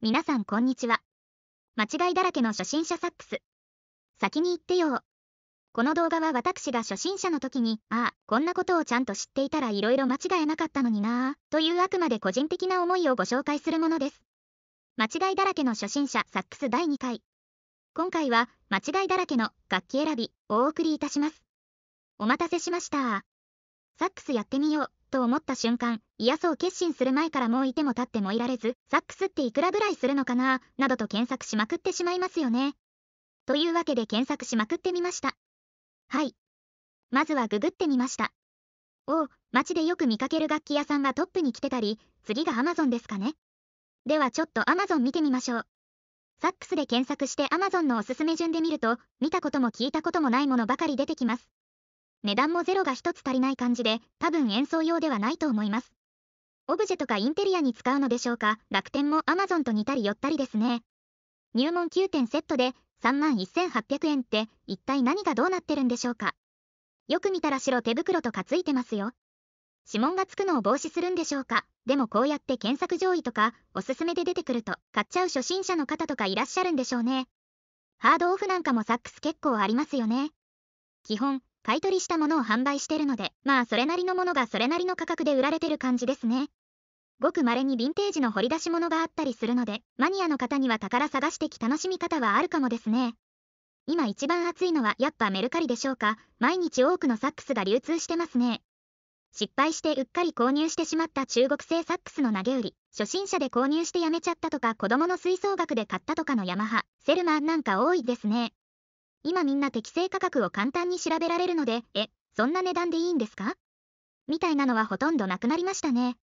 皆さんこんにちは。間違いだらけの初心者サックス。先に言ってよこの動画は私が初心者の時に、ああ、こんなことをちゃんと知っていたら色々間違えなかったのになぁ、というあくまで個人的な思いをご紹介するものです。間違いだらけの初心者サックス第2回。今回は、間違いだらけの楽器選びお送りいたします。お待たせしましたサックスやってみよう。と思った瞬間、いやそう決心する前からもういても立ってもいられず、サックスっていくらぐらいするのかな、などと検索しまくってしまいますよね。というわけで検索しまくってみました。はい。まずはググってみました。おお、街でよく見かける楽器屋さんがトップに来てたり、次がアマゾンですかね。ではちょっと Amazon 見てみましょう。サックスで検索して Amazon のおすすめ順で見ると、見たことも聞いたこともないものばかり出てきます。値段もゼロが1つ足りない感じで、多分演奏用ではないと思います。オブジェとかインテリアに使うのでしょうか、楽天も Amazon と似たり寄ったりですね。入門9点セットで3万1800円って一体何がどうなってるんでしょうか。よく見たら白手袋とかついてますよ。指紋がつくのを防止するんでしょうか。でもこうやって検索上位とかおすすめで出てくると買っちゃう初心者の方とかいらっしゃるんでしょうね。ハードオフなんかもサックス結構ありますよね。基本買取したものを販売してるので、まあそれなりのものがそれなりの価格で売られてる感じですね。ごく稀にヴィンテージの掘り出し物があったりするので、マニアの方には宝探してき楽しみ方はあるかもですね。今一番熱いのはやっぱメルカリでしょうか。毎日多くのサックスが流通してますね。失敗してうっかり購入してしまった中国製サックスの投げ売り、初心者で購入してやめちゃったとか子供の吹奏楽で買ったとかのヤマハ、セルマンなんか多いですね。今みんな適正価格を簡単に調べられるので、え、そんな値段でいいんですかみたいなのはほとんどなくなりましたね。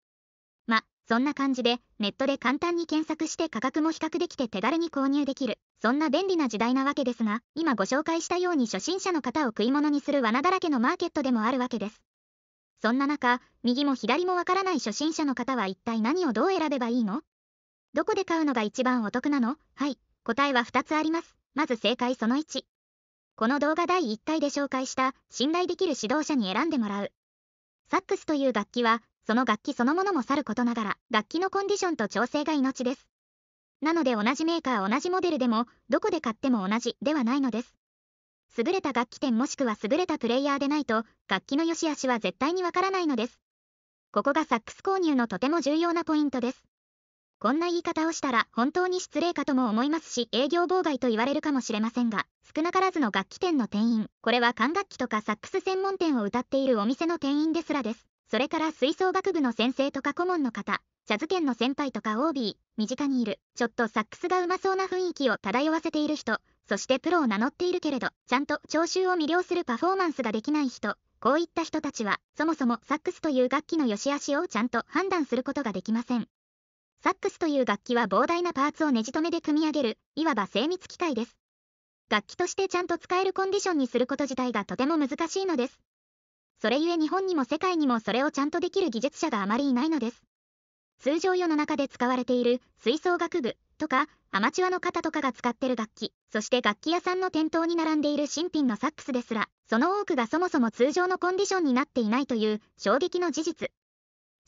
ま、そんな感じで、ネットで簡単に検索して価格も比較できて手軽に購入できる、そんな便利な時代なわけですが、今ご紹介したように初心者の方を食い物にする罠だらけのマーケットでもあるわけです。そんな中、右も左もわからない初心者の方は一体何をどう選べばいいのどこで買うのが一番お得なのはい、答えは2つあります。まず正解その1。この動画第1回で紹介した信頼できる指導者に選んでもらう。サックスという楽器は、その楽器そのものもさることながら、楽器のコンディションと調整が命です。なので同じメーカー同じモデルでも、どこで買っても同じではないのです。優れた楽器店もしくは優れたプレイヤーでないと、楽器の良し悪しは絶対にわからないのです。ここがサックス購入のとても重要なポイントです。こんな言い方をしたら本当に失礼かとも思いますし営業妨害と言われるかもしれませんが少なからずの楽器店の店員これは管楽器とかサックス専門店を歌っているお店の店員ですらですそれから吹奏楽部の先生とか顧問の方茶漬けの先輩とか OB 身近にいるちょっとサックスがうまそうな雰囲気を漂わせている人そしてプロを名乗っているけれどちゃんと聴衆を魅了するパフォーマンスができない人こういった人たちはそもそもサックスという楽器の良し悪しをちゃんと判断することができませんサックスという楽器は膨大なパーツをネジ止めで組み上げる、いわば精密機械です。楽器としてちゃんと使えるコンディションにすること自体がとても難しいのです。それゆえ日本にも世界にもそれをちゃんとできる技術者があまりいないのです。通常世の中で使われている吹奏楽部とかアマチュアの方とかが使ってる楽器、そして楽器屋さんの店頭に並んでいる新品のサックスですら、その多くがそもそも通常のコンディションになっていないという衝撃の事実。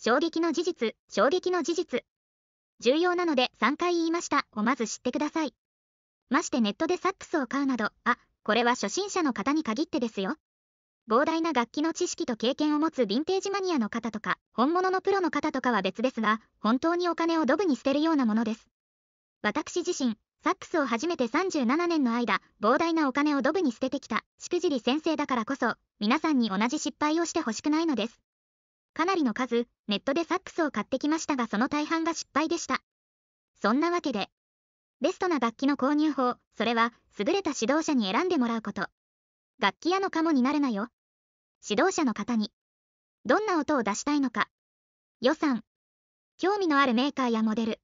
衝撃の事実、衝撃の事実重要なので3回言いましたをまず知ってください。ましてネットでサックスを買うなど、あ、これは初心者の方に限ってですよ。膨大な楽器の知識と経験を持つヴィンテージマニアの方とか、本物のプロの方とかは別ですが、本当にお金をドブに捨てるようなものです。私自身、サックスを始めて37年の間、膨大なお金をドブに捨ててきた、しくじり先生だからこそ、皆さんに同じ失敗をしてほしくないのです。かなりの数、ネットでサックスを買ってきましたがその大半が失敗でした。そんなわけで、ベストな楽器の購入法、それは、優れた指導者に選んでもらうこと。楽器屋のカモになるなよ。指導者の方に、どんな音を出したいのか、予算、興味のあるメーカーやモデル、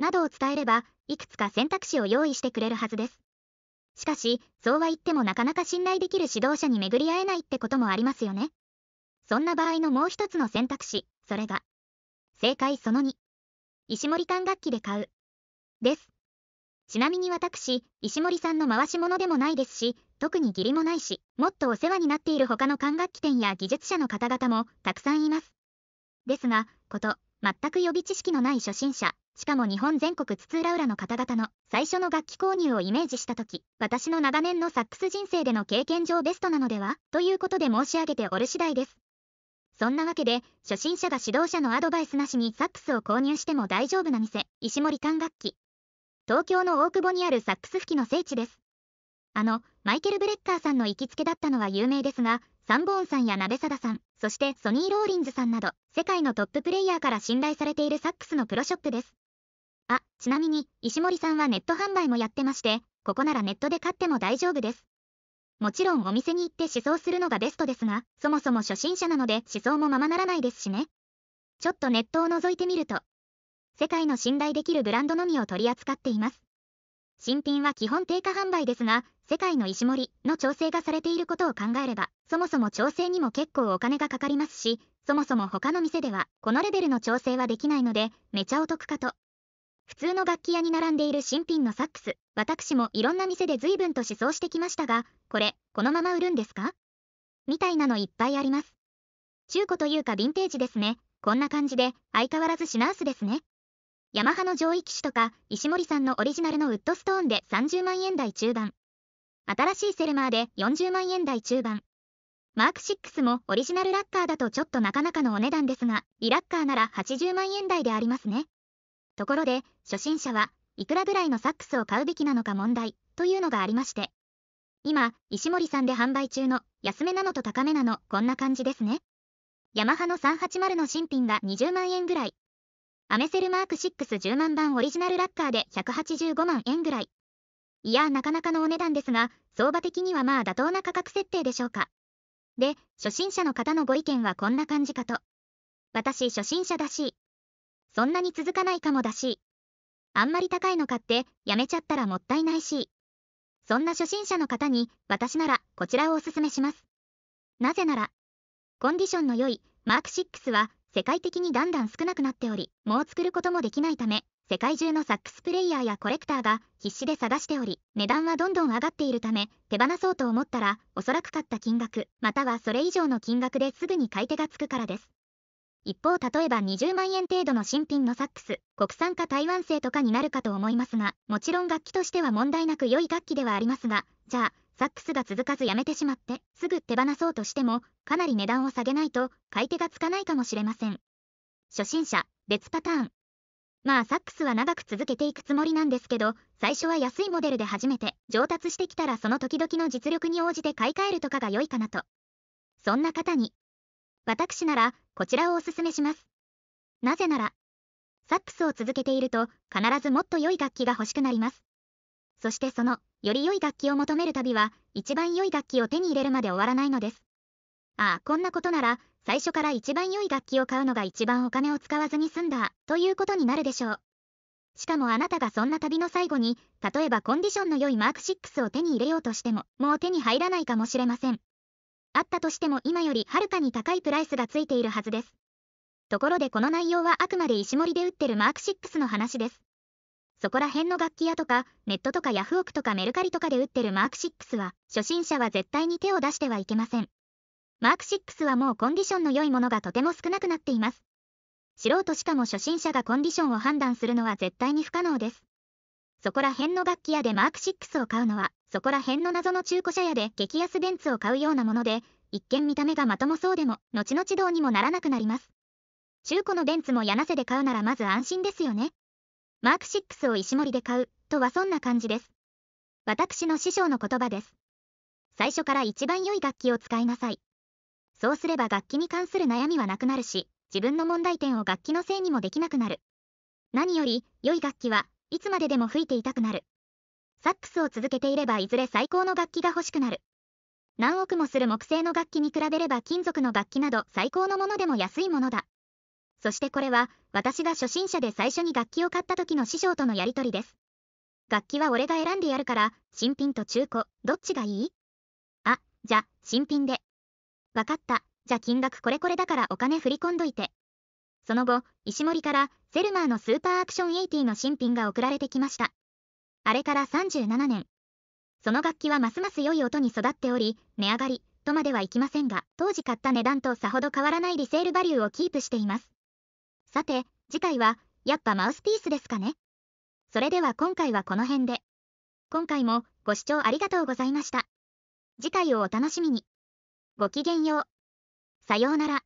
などを伝えれば、いくつか選択肢を用意してくれるはずです。しかし、そうは言ってもなかなか信頼できる指導者に巡り合えないってこともありますよね。そんな場合のもう一つの選択肢、それが、正解その2、石森管楽器で買う、です。ちなみに私、石森さんの回し物でもないですし、特に義理もないし、もっとお世話になっている他の管楽器店や技術者の方々もたくさんいます。ですが、こと、全く予備知識のない初心者、しかも日本全国津々浦々の方々の最初の楽器購入をイメージした時、私の長年のサックス人生での経験上ベストなのではということで申し上げておる次第です。そんなわけで、初心者が指導者のアドバイスなしにサックスを購入しても大丈夫な店、石森管楽器。東京の大久保にあるサックス吹きの聖地です。あの、マイケル・ブレッカーさんの行きつけだったのは有名ですが、サンボーンさんや鍋貞さん、そしてソニー・ローリンズさんなど、世界のトッププレイヤーから信頼されているサックスのプロショップです。あ、ちなみに、石森さんはネット販売もやってまして、ここならネットで買っても大丈夫です。もちろんお店に行って試走するのがベストですが、そもそも初心者なので試想もままならないですしね。ちょっとネットを覗いてみると、世界の信頼できるブランドのみを取り扱っています。新品は基本定価販売ですが、世界の石盛りの調整がされていることを考えれば、そもそも調整にも結構お金がかかりますし、そもそも他の店では、このレベルの調整はできないので、めちゃお得かと普通の楽器屋に並んでいる新品のサックス、私もいろんな店で随分と試想してきましたが、これ、このまま売るんですかみたいなのいっぱいあります。中古というかヴィンテージですね。こんな感じで、相変わらず品薄ですね。ヤマハの上位機種とか、石森さんのオリジナルのウッドストーンで30万円台中盤。新しいセルマーで40万円台中盤。マーク6もオリジナルラッカーだとちょっとなかなかのお値段ですが、リラッカーなら80万円台でありますね。ところで、初心者はいくらぐらいのサックスを買うべきなのか問題というのがありまして。今、石森さんで販売中の安めなのと高めなの、こんな感じですね。ヤマハの380の新品が20万円ぐらい。アメセルマーク610万番オリジナルラッカーで185万円ぐらい。いやなかなかのお値段ですが、相場的にはまあ妥当な価格設定でしょうか。で、初心者の方のご意見はこんな感じかと。私初心者だし、そんなに続かないかもだし、あんまり高いの買ってやめちゃったらもったいないし、そんな初心者の方に私ならこちらをおすすめします。なぜなら、コンディションの良いマーク6は世界的にだんだん少なくなっており、もう作ることもできないため、世界中のサックスプレイヤーやコレクターが必死で探しており、値段はどんどん上がっているため、手放そうと思ったら、おそらく買った金額、またはそれ以上の金額ですぐに買い手がつくからです。一方例えば20万円程度の新品のサックス、国産か台湾製とかになるかと思いますが、もちろん楽器としては問題なく良い楽器ではありますが、じゃあ、サックスが続かずやめてしまって、すぐ手放そうとしても、かなり値段を下げないと、買い手がつかないかもしれません。初心者、別パターン。まあサックスは長く続けていくつもりなんですけど、最初は安いモデルで初めて、上達してきたらその時々の実力に応じて買い替えるとかが良いかなと。そんな方に、私ならこちらをおすすめします。なぜなら、サックスを続けていると必ずもっと良い楽器が欲しくなります。そしてその、より良い楽器を求める旅は、一番良い楽器を手に入れるまで終わらないのです。ああ、こんなことなら、最初から一番良い楽器を買うのが一番お金を使わずに済んだ、ということになるでしょう。しかもあなたがそんな旅の最後に、例えばコンディションの良いマーク6を手に入れようとしても、もう手に入らないかもしれません。あったとしても今よりはるかに高いプライスがついているはずです。ところでこの内容はあくまで石森で売ってるマーク6の話です。そこら辺の楽器屋とか、ネットとかヤフオクとかメルカリとかで売ってるマーク6は、初心者は絶対に手を出してはいけません。マーク6はもうコンディションの良いものがとても少なくなっています。素人しかも初心者がコンディションを判断するのは絶対に不可能です。そこら辺の楽器屋でマーク6を買うのは、そこら辺の謎の中古車屋で激安ベンツを買うようなもので、一見見た目がまともそうでも、後々どうにもならなくなります。中古のベンツも柳瀬で買うならまず安心ですよね。マーク6を石森で買う、とはそんな感じです。私の師匠の言葉です。最初から一番良い楽器を使いなさい。そうすれば楽器に関する悩みはなくなるし、自分の問題点を楽器のせいにもできなくなる。何より、良い楽器はいつまででも吹いていたくなる。サックスを続けていればいずれ最高の楽器が欲しくなる。何億もする木製の楽器に比べれば金属の楽器など最高のものでも安いものだ。そしてこれは、私が初心者で最初に楽器を買った時の師匠とのやりとりです。楽器は俺が選んでやるから、新品と中古、どっちがいいあ、じゃ、新品で。わかった、じゃ金額これこれだからお金振り込んどいて。その後、石森から、セルマーのスーパーアクション80の新品が送られてきました。あれから37年。その楽器はますます良い音に育っており、値上がり、とまではいきませんが、当時買った値段とさほど変わらないリセールバリューをキープしています。さて、次回は、やっぱマウスピースですかね。それでは今回はこの辺で。今回もご視聴ありがとうございました。次回をお楽しみに。ごきげんよう。さようなら。